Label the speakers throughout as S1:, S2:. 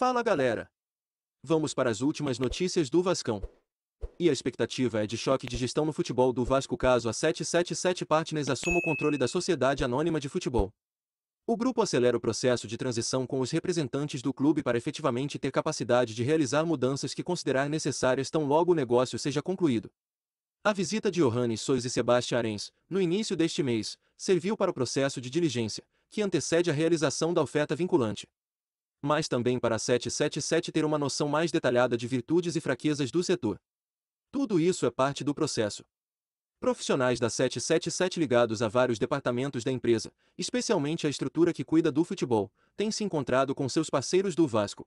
S1: Fala galera! Vamos para as últimas notícias do Vascão. E a expectativa é de choque de gestão no futebol do Vasco caso a 777 Partners assuma o controle da Sociedade Anônima de Futebol. O grupo acelera o processo de transição com os representantes do clube para efetivamente ter capacidade de realizar mudanças que considerar necessárias tão logo o negócio seja concluído. A visita de Johannes Sois e Sebastião Arens, no início deste mês, serviu para o processo de diligência, que antecede a realização da oferta vinculante mas também para a 777 ter uma noção mais detalhada de virtudes e fraquezas do setor. Tudo isso é parte do processo. Profissionais da 777 ligados a vários departamentos da empresa, especialmente a estrutura que cuida do futebol, têm se encontrado com seus parceiros do Vasco.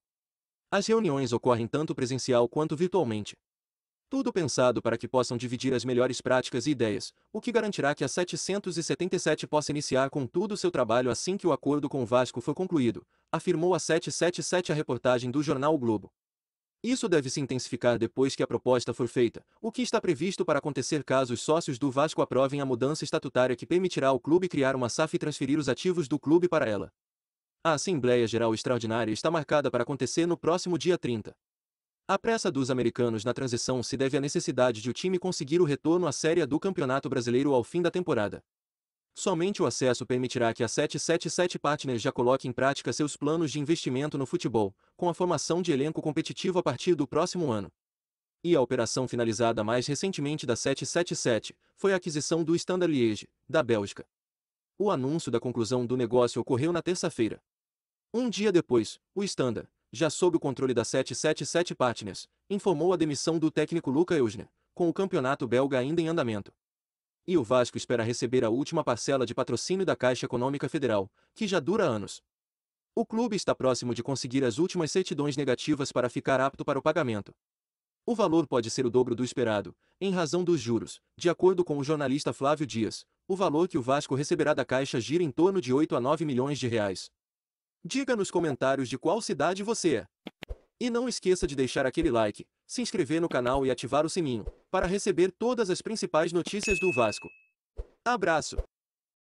S1: As reuniões ocorrem tanto presencial quanto virtualmente. Tudo pensado para que possam dividir as melhores práticas e ideias, o que garantirá que a 777 possa iniciar com tudo seu trabalho assim que o acordo com o Vasco for concluído, afirmou a 777 a reportagem do jornal o Globo. Isso deve se intensificar depois que a proposta for feita, o que está previsto para acontecer caso os sócios do Vasco aprovem a mudança estatutária que permitirá ao clube criar uma SAF e transferir os ativos do clube para ela. A Assembleia Geral Extraordinária está marcada para acontecer no próximo dia 30. A pressa dos americanos na transição se deve à necessidade de o time conseguir o retorno à Série A do Campeonato Brasileiro ao fim da temporada. Somente o acesso permitirá que a 777 Partners já coloque em prática seus planos de investimento no futebol, com a formação de elenco competitivo a partir do próximo ano. E a operação finalizada mais recentemente da 777 foi a aquisição do Standard Liege, da Bélgica. O anúncio da conclusão do negócio ocorreu na terça-feira. Um dia depois, o Standard, já sob o controle da 777 Partners, informou a demissão do técnico Luca Eusner, com o campeonato belga ainda em andamento. E o Vasco espera receber a última parcela de patrocínio da Caixa Econômica Federal, que já dura anos. O clube está próximo de conseguir as últimas certidões negativas para ficar apto para o pagamento. O valor pode ser o dobro do esperado, em razão dos juros. De acordo com o jornalista Flávio Dias, o valor que o Vasco receberá da Caixa gira em torno de 8 a 9 milhões de reais. Diga nos comentários de qual cidade você é. E não esqueça de deixar aquele like, se inscrever no canal e ativar o sininho, para receber todas as principais notícias do Vasco. Abraço!